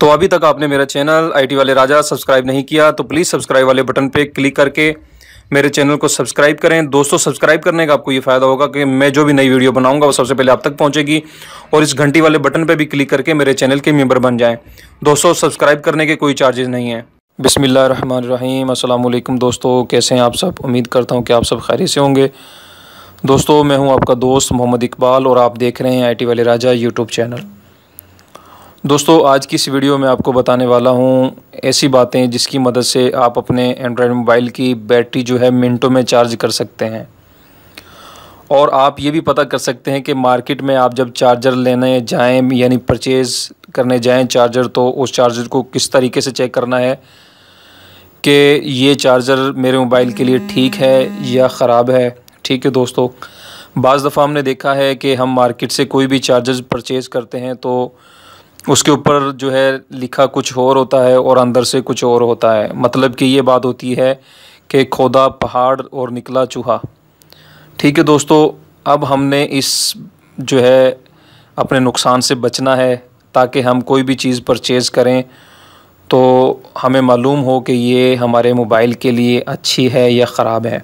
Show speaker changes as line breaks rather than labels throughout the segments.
तो अभी तक आपने मेरा चैनल आईटी वाले राजा सब्सक्राइब नहीं किया तो प्लीज़ सब्सक्राइब वाले बटन पे क्लिक करके मेरे चैनल को सब्सक्राइब करें दोस्तों सब्सक्राइब करने का आपको ये फ़ायदा होगा कि मैं जो भी नई वीडियो बनाऊंगा वो सबसे पहले आप तक पहुंचेगी और इस घंटी वाले बटन पे भी क्लिक करके मेरे चैनल के मेंबर बन जाएं दोस्तों सब्सक्राइब करने के कोई चार्जेस नहीं हैं बिसमीम अल्लाम दोस्तों कैसे हैं आप सब उम्मीद करता हूँ कि आप सब खैरी से होंगे दोस्तों मैं हूँ आपका दोस्त मोहम्मद इकबाल और आप देख रहे हैं आई वाले राजा यूट्यूब चैनल दोस्तों आज की इस वीडियो में आपको बताने वाला हूँ ऐसी बातें जिसकी मदद से आप अपने एंड्रॉयड मोबाइल की बैटरी जो है मिनटों में चार्ज कर सकते हैं और आप ये भी पता कर सकते हैं कि मार्केट में आप जब चार्जर लेने जाएं यानी परचेज़ करने जाएं चार्जर तो उस चार्जर को किस तरीके से चेक करना है कि ये चार्जर मेरे मोबाइल के लिए ठीक है या ख़राब है ठीक है दोस्तों बाज़ दफ़ा हमने देखा है कि हम मार्केट से कोई भी चार्जर परचेज़ करते हैं तो उसके ऊपर जो है लिखा कुछ और होता है और अंदर से कुछ और होता है मतलब कि ये बात होती है कि खोदा पहाड़ और निकला चूहा ठीक है दोस्तों अब हमने इस जो है अपने नुकसान से बचना है ताकि हम कोई भी चीज़ परचेज़ करें तो हमें मालूम हो कि ये हमारे मोबाइल के लिए अच्छी है या ख़राब है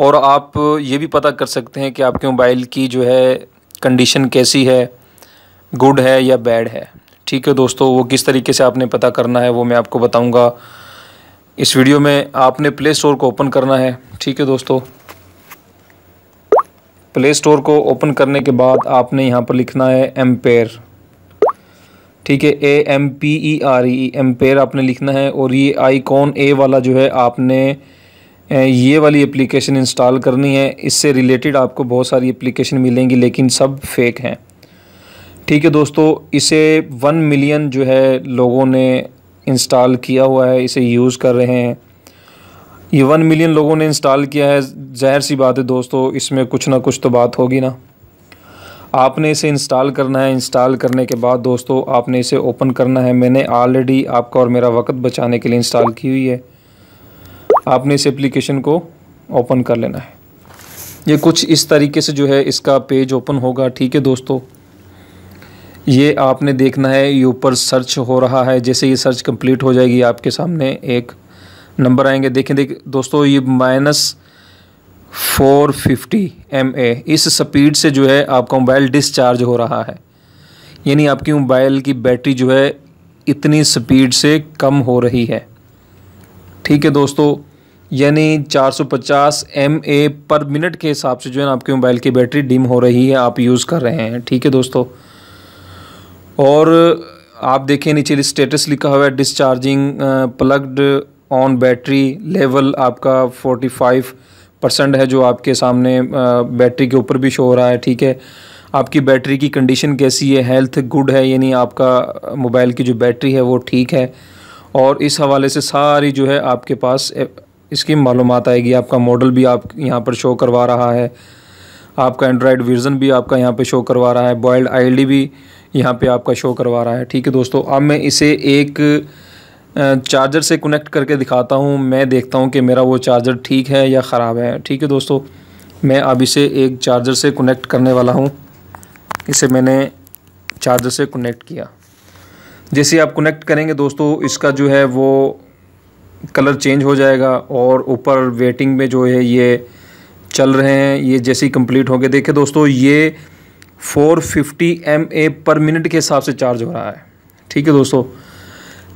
और आप ये भी पता कर सकते हैं कि आपके मोबाइल की जो है कंडीशन कैसी है गुड है या बैड है ठीक है दोस्तों वो किस तरीके से आपने पता करना है वो मैं आपको बताऊंगा इस वीडियो में आपने प्ले स्टोर को ओपन करना है ठीक है दोस्तों प्ले स्टोर को ओपन करने के बाद आपने यहाँ पर लिखना है एम्पेयर ठीक है A M P E R E ampere आपने लिखना है और ये आईकॉन ए वाला जो है आपने ये वाली एप्लीकेशन इंस्टॉल करनी है इससे रिलेटेड आपको बहुत सारी एप्लीकेशन मिलेंगी लेकिन सब फेक हैं ठीक है दोस्तों इसे वन मिलियन जो है लोगों ने इंस्टॉल किया हुआ है इसे यूज़ कर रहे हैं ये वन मिलियन लोगों ने इंस्टॉल किया है ज़ाहिर सी बात है दोस्तों इसमें कुछ ना कुछ तो बात होगी ना आपने इसे इंस्टॉल करना है इंस्टॉल करने के बाद दोस्तों आपने इसे ओपन करना है मैंने ऑलरेडी आपका और मेरा वक्त बचाने के लिए इंस्टॉल की हुई है आपने इस एप्लीकेशन को ओपन कर लेना है ये कुछ इस तरीके से जो है इसका पेज ओपन होगा ठीक है दोस्तों ये आपने देखना है ये ऊपर सर्च हो रहा है जैसे ये सर्च कंप्लीट हो जाएगी आपके सामने एक नंबर आएंगे देखें देख दोस्तों ये minus four fifty M A इस स्पीड से जो है आपका मोबाइल डिस्चार्ज हो रहा है यानी आपकी मोबाइल की बैटरी जो है इतनी स्पीड से कम हो रही है ठीक है दोस्तों यानी 450 एम ए पर मिनट के हिसाब से जो है आपके मोबाइल की बैटरी डिम हो रही है आप यूज़ कर रहे हैं ठीक है दोस्तों और आप देखें नीचे स्टेटस लिखा हुआ है discharging plugged on battery level आपका 45 परसेंट है जो आपके सामने बैटरी के ऊपर भी शो हो रहा है ठीक है आपकी बैटरी की कंडीशन कैसी है हेल्थ गुड है यानी आपका मोबाइल की जो बैटरी है वो ठीक है और इस हवाले से सारी जो है आपके पास इसकी मालूम आएगी आपका मॉडल भी आप यहाँ पर शो करवा रहा है आपका एंड्रॉयड वर्ज़न भी आपका यहाँ पर शो करवा रहा है बॉयल्ड आई भी यहाँ पे आपका शो करवा रहा है ठीक है दोस्तों अब मैं इसे एक चार्जर से कनेक्ट करके दिखाता हूँ मैं देखता हूँ कि मेरा वो चार्जर ठीक है या ख़राब है ठीक है दोस्तों मैं अब इसे एक चार्जर से कनेक्ट करने वाला हूँ इसे मैंने चार्जर से कनेक्ट किया जैसे आप कनेक्ट करेंगे दोस्तों इसका जो है वो कलर चेंज हो जाएगा और ऊपर वेटिंग में जो है ये चल रहे हैं ये जैसे ही कम्प्लीट हो गए देखे दोस्तों ये फोर फिफ्टी एम ए पर मिनट के हिसाब से चार्ज हो रहा है ठीक है दोस्तों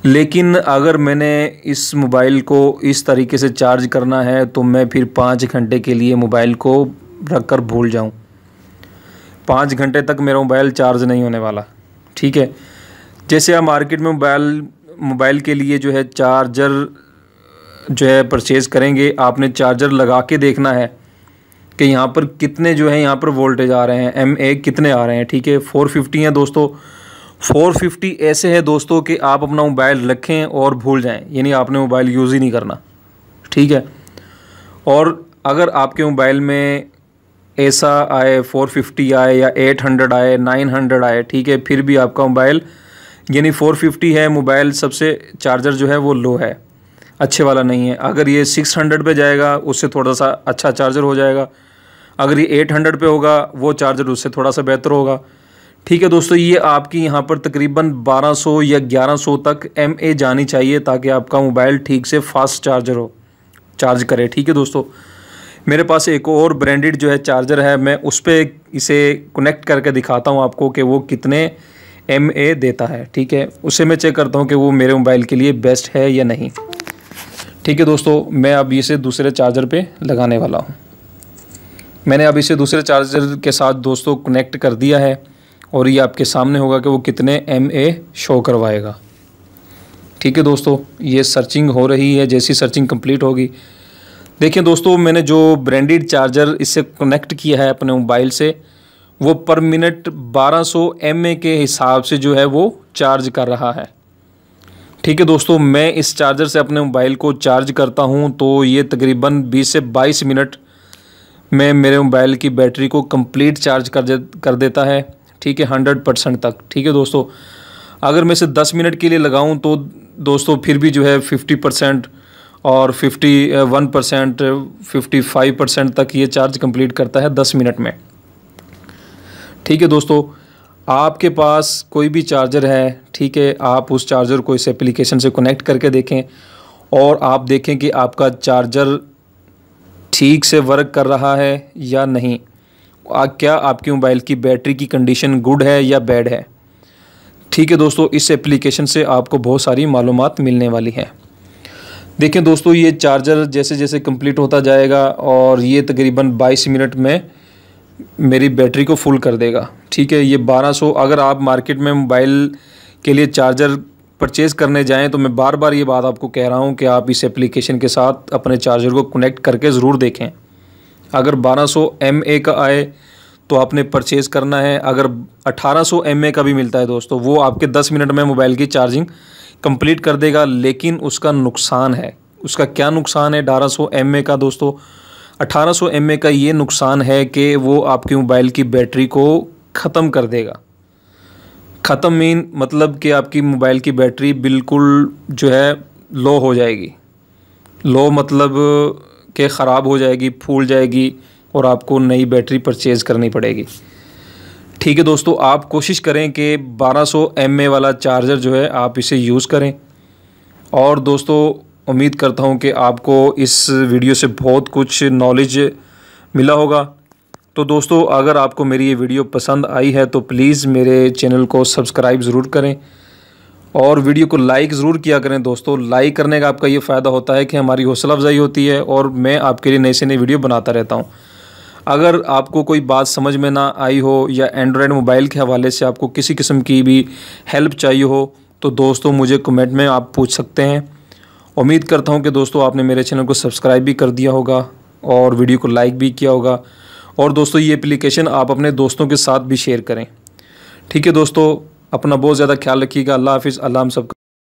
लेकिन अगर मैंने इस मोबाइल को इस तरीके से चार्ज करना है तो मैं फिर पाँच घंटे के लिए मोबाइल को रख कर भूल जाऊँ पाँच घंटे तक मेरा मोबाइल चार्ज नहीं होने वाला ठीक है जैसे आप मार्केट में मोबाइल मोबाइल के लिए जो है चार्जर जो है परचेज़ करेंगे आपने चार्जर लगा के देखना है कि यहाँ पर कितने जो है यहाँ पर वोल्टेज आ रहे हैं एम ए कितने आ रहे हैं ठीक है फोर फिफ्टी हैं दोस्तों फोर फिफ्टी ऐसे है दोस्तों कि आप अपना मोबाइल रखें और भूल जाएं यानी आपने मोबाइल यूज़ ही नहीं करना ठीक है और अगर आपके मोबाइल में ऐसा आए फोर फिफ्टी आए या एट हंड्रेड आए नाइन हंड्रेड आए ठीक है फिर भी आपका मोबाइल यानी फोर फिफ्टी है मोबाइल सबसे चार्जर जो है वो लो है अच्छे वाला नहीं है अगर ये सिक्स हंड्रेड पर जाएगा उससे थोड़ा सा अच्छा चार्जर हो जाएगा अगर ये एट हंड्रेड पे होगा वो चार्जर उससे थोड़ा सा बेहतर होगा ठीक है दोस्तों ये आपकी यहाँ पर तकरीबन 1200 या 1100 तक एम ए जानी चाहिए ताकि आपका मोबाइल ठीक से फास्ट चार्जर हो चार्ज करे ठीक है दोस्तों मेरे पास एक और ब्रांडेड जो है चार्जर है मैं उस पर इसे कनेक्ट करके दिखाता हूँ आपको कि वो कितने एम ए देता है ठीक है उसे मैं चेक करता हूँ कि वो मेरे मोबाइल के लिए बेस्ट है या नहीं ठीक है दोस्तों मैं अब इसे दूसरे चार्जर पे लगाने वाला हूँ मैंने अब इसे दूसरे चार्जर के साथ दोस्तों कनेक्ट कर दिया है और ये आपके सामने होगा कि वो कितने एम शो करवाएगा ठीक है दोस्तों ये सर्चिंग हो रही है जैसी सर्चिंग कंप्लीट होगी देखिए दोस्तों मैंने जो ब्रांडेड चार्जर इससे कनेक्ट किया है अपने मोबाइल से वो पर मिनट 1200 सौ के हिसाब से जो है वो चार्ज कर रहा है ठीक है दोस्तों मैं इस चार्जर से अपने मोबाइल को चार्ज करता हूँ तो ये तकरीबन 20 से 22 मिनट में मेरे मोबाइल की बैटरी को कंप्लीट चार्ज कर दे कर देता है ठीक है हंड्रेड परसेंट तक ठीक है दोस्तों अगर मैं इसे दस मिनट के लिए लगाऊँ तो दोस्तों फिर भी जो है फिफ्टी परसेंट और fifty one percent fifty five percent तक ये चार्ज कंप्लीट करता है दस मिनट में ठीक है दोस्तों आपके पास कोई भी चार्जर है ठीक है आप उस चार्जर को इस एप्लीकेशन से कनेक्ट करके देखें और आप देखें कि आपका चार्जर ठीक से वर्क कर रहा है या नहीं आ, क्या आपके मोबाइल की बैटरी की कंडीशन गुड है या बैड है ठीक है दोस्तों इस एप्लीकेशन से आपको बहुत सारी मालूम मिलने वाली है देखें दोस्तों ये चार्जर जैसे जैसे कंप्लीट होता जाएगा और ये तकरीबन 22 मिनट में मेरी बैटरी को फुल कर देगा ठीक है ये 1200 अगर आप मार्केट में मोबाइल के लिए चार्जर परचेज़ करने जाएं तो मैं बार बार ये बात आपको कह रहा हूँ कि आप इस एप्लीकेशन के साथ अपने चार्जर को कनेक्ट करके ज़रूर देखें अगर 1200 सौ का आए तो आपने परचेज़ करना है अगर 1800 सौ का भी मिलता है दोस्तों वो आपके 10 मिनट में मोबाइल की चार्जिंग कंप्लीट कर देगा लेकिन उसका नुकसान है उसका क्या नुकसान है अठारह सौ का दोस्तों अठारह सौ का ये नुकसान है कि वो आपके मोबाइल की बैटरी को ख़त्म कर देगा ख़त्म मीन मतलब कि आपकी मोबाइल की बैटरी बिल्कुल जो है लो हो जाएगी लो मतलब के ख़राब हो जाएगी फूल जाएगी और आपको नई बैटरी परचेज़ करनी पड़ेगी ठीक है दोस्तों आप कोशिश करें कि 1200 सौ वाला चार्जर जो है आप इसे यूज़ करें और दोस्तों उम्मीद करता हूं कि आपको इस वीडियो से बहुत कुछ नॉलेज मिला होगा तो दोस्तों अगर आपको मेरी ये वीडियो पसंद आई है तो प्लीज़ मेरे चैनल को सब्सक्राइब ज़रूर करें और वीडियो को लाइक ज़रूर किया करें दोस्तों लाइक करने का आपका ये फ़ायदा होता है कि हमारी हौसला अफजाई होती है और मैं आपके लिए नए से नई वीडियो बनाता रहता हूँ अगर आपको कोई बात समझ में ना आई हो या एंड्रॉयड मोबाइल के हवाले से आपको किसी किस्म की भी हेल्प चाहिए हो तो दोस्तों मुझे कमेंट में आप पूछ सकते हैं उम्मीद करता हूँ कि दोस्तों आपने मेरे चैनल को सब्सक्राइब भी कर दिया होगा और वीडियो को लाइक भी किया होगा और दोस्तों ये एप्लीकेशन आप अपने दोस्तों के साथ भी शेयर करें ठीक है दोस्तों अपना बहुत ज़्यादा ख्याल रखिएगा अल्लाह हाफिज़ अल्लाह हम सब